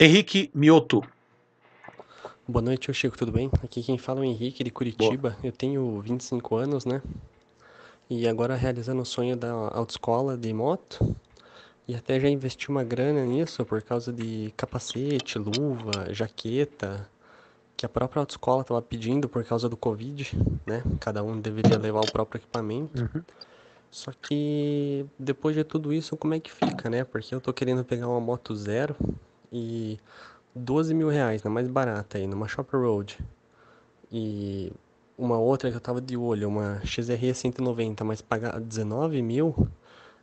Henrique Mioto. Boa noite, eu Chico, tudo bem? Aqui quem fala é o Henrique de Curitiba. Boa. Eu tenho 25 anos, né? E agora realizando o sonho da autoescola de moto. E até já investi uma grana nisso por causa de capacete, luva, jaqueta, que a própria autoescola estava pedindo por causa do Covid, né? Cada um deveria levar o próprio equipamento. Uhum. Só que depois de tudo isso, como é que fica, né? Porque eu tô querendo pegar uma moto zero, e 12 mil reais na mais barata aí, numa Shopper Road. E uma outra que eu tava de olho, uma XRE 190, mas pagar 19 mil,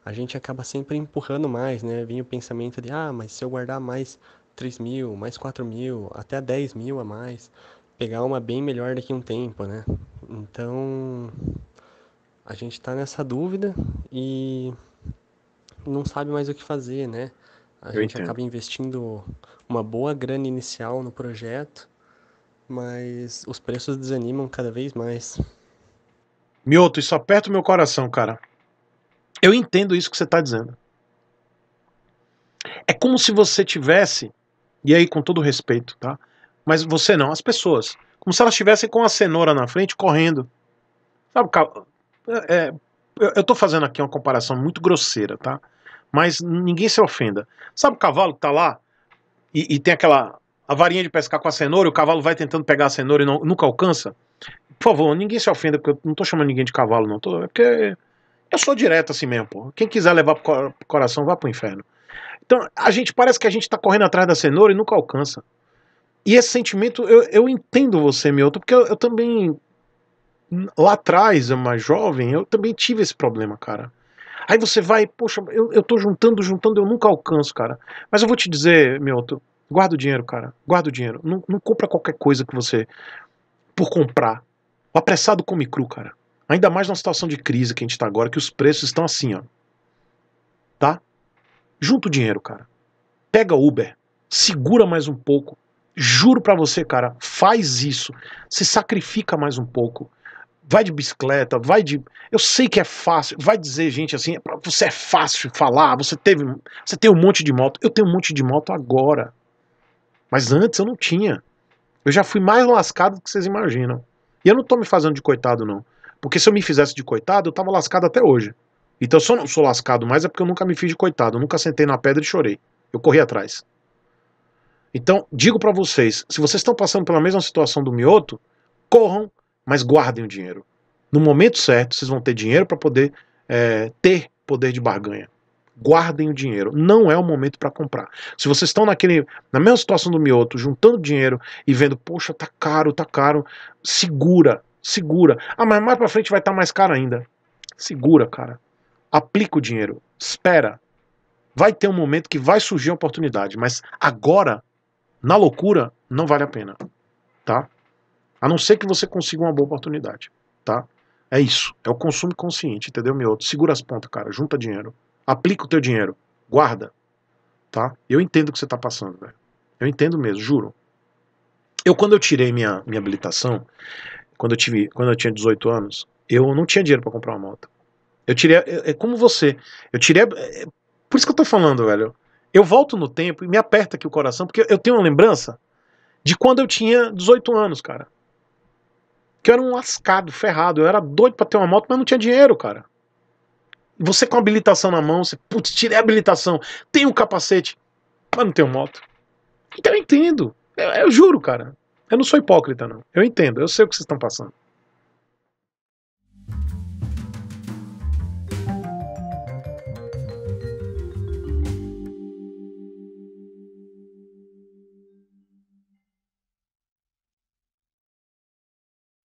a gente acaba sempre empurrando mais, né? Vem o pensamento de, ah, mas se eu guardar mais 3 mil, mais 4 mil, até 10 mil a mais, pegar uma bem melhor daqui a um tempo, né? Então, a gente tá nessa dúvida e não sabe mais o que fazer, né? A gente acaba investindo uma boa grana inicial no projeto, mas os preços desanimam cada vez mais. Mioto, isso aperta o meu coração, cara. Eu entendo isso que você está dizendo. É como se você tivesse, e aí com todo respeito, tá? Mas você não, as pessoas. Como se elas estivessem com a cenoura na frente correndo. Sabe, cara? É, é, eu, estou fazendo aqui uma comparação muito grosseira, tá? mas ninguém se ofenda. Sabe o cavalo que tá lá e, e tem aquela a varinha de pescar com a cenoura, e o cavalo vai tentando pegar a cenoura e não, nunca alcança? Por favor, ninguém se ofenda, porque eu não tô chamando ninguém de cavalo, não. Tô, é porque eu sou direto assim mesmo, pô. Quem quiser levar pro coração, vá pro inferno. Então, a gente parece que a gente tá correndo atrás da cenoura e nunca alcança. E esse sentimento, eu, eu entendo você, Milton, porque eu, eu também, lá atrás, eu mais jovem, eu também tive esse problema, cara. Aí você vai, poxa, eu, eu tô juntando, juntando, eu nunca alcanço, cara. Mas eu vou te dizer, meu, guarda o dinheiro, cara. Guarda o dinheiro. Não, não compra qualquer coisa que você. por comprar. O apressado come cru, cara. Ainda mais na situação de crise que a gente tá agora, que os preços estão assim, ó. Tá? Junta o dinheiro, cara. Pega Uber. Segura mais um pouco. Juro para você, cara, faz isso. Se sacrifica mais um pouco vai de bicicleta, vai de. Eu sei que é fácil, vai dizer, gente, assim, você é fácil falar, você teve. Você tem um monte de moto. Eu tenho um monte de moto agora. Mas antes eu não tinha. Eu já fui mais lascado do que vocês imaginam. E eu não tô me fazendo de coitado, não. Porque se eu me fizesse de coitado, eu tava lascado até hoje. Então, se eu não sou lascado mais, é porque eu nunca me fiz de coitado. Eu nunca sentei na pedra e chorei. Eu corri atrás. Então, digo para vocês: se vocês estão passando pela mesma situação do Mioto, corram mas guardem o dinheiro. No momento certo, vocês vão ter dinheiro para poder é, ter poder de barganha. Guardem o dinheiro. Não é o momento para comprar. Se vocês estão naquele, na mesma situação do mioto, juntando dinheiro e vendo, poxa, tá caro, tá caro, segura, segura. Ah, mas mais para frente vai estar tá mais caro ainda. Segura, cara. Aplica o dinheiro. Espera. Vai ter um momento que vai surgir a oportunidade, mas agora, na loucura, não vale a pena. Tá? A não ser que você consiga uma boa oportunidade, tá? É isso. É o consumo consciente, entendeu, meu? Segura as pontas, cara. Junta dinheiro. Aplica o teu dinheiro. Guarda. Tá? Eu entendo o que você tá passando, velho. Eu entendo mesmo, juro. Eu, quando eu tirei minha, minha habilitação, quando eu, tive, quando eu tinha 18 anos, eu não tinha dinheiro para comprar uma moto. Eu tirei. É, é como você. Eu tirei. É, é, por isso que eu tô falando, velho. Eu volto no tempo e me aperta aqui o coração, porque eu tenho uma lembrança de quando eu tinha 18 anos, cara. Que eu era um lascado, ferrado. Eu era doido pra ter uma moto, mas não tinha dinheiro, cara. Você com habilitação na mão, você, putz, tirei a habilitação, tem um capacete, mas não tenho moto. Então eu entendo. Eu, eu juro, cara. Eu não sou hipócrita, não. Eu entendo, eu sei o que vocês estão passando.